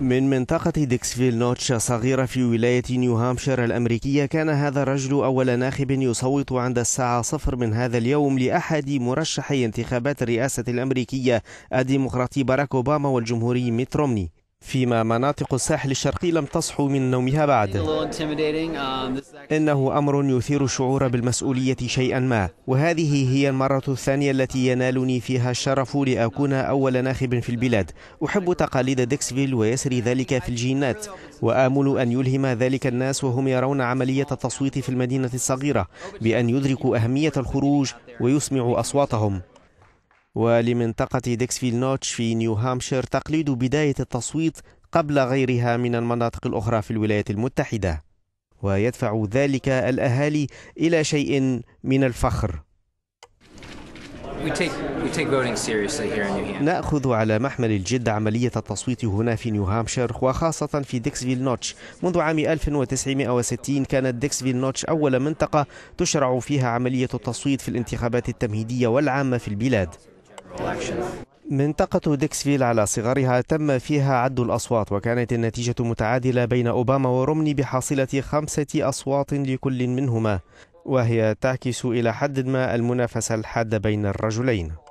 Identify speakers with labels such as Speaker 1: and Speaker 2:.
Speaker 1: من منطقة ديكسفيل نوتش صغيرة في ولاية نيو هامشير الأمريكية كان هذا الرجل أول ناخب يصوت عند الساعة صفر من هذا اليوم لأحد مرشحي انتخابات الرئاسة الأمريكية الديمقراطي باراك أوباما والجمهوري ميت رومني فيما مناطق الساحل الشرقي لم تصحو من نومها بعد
Speaker 2: um,
Speaker 1: إنه أمر يثير الشعور بالمسؤولية شيئا ما وهذه هي المرة الثانية التي ينالني فيها الشرف لأكون أول ناخب في البلاد أحب تقاليد ديكسفيل ويسري ذلك في الجينات وآمل أن يلهم ذلك الناس وهم يرون عملية التصويت في المدينة الصغيرة بأن يدركوا أهمية الخروج ويسمعوا أصواتهم ولمنطقة ديكسفيل نوتش في نيو هامشير تقليد بداية التصويت قبل غيرها من المناطق الأخرى في الولايات المتحدة ويدفع ذلك الأهالي إلى شيء من الفخر نأخذ على محمل الجد عملية التصويت هنا في نيو هامشير وخاصة في ديكسفيل نوتش منذ عام 1960 كانت ديكسفيل نوتش أول منطقة تشرع فيها عملية التصويت في الانتخابات التمهيدية والعامة في البلاد منطقة ديكسفيل على صغرها تم فيها عد الأصوات وكانت النتيجة متعادلة بين أوباما ورومني بحاصلة خمسة أصوات لكل منهما وهي تعكس إلى حد ما المنافسة الحادة بين الرجلين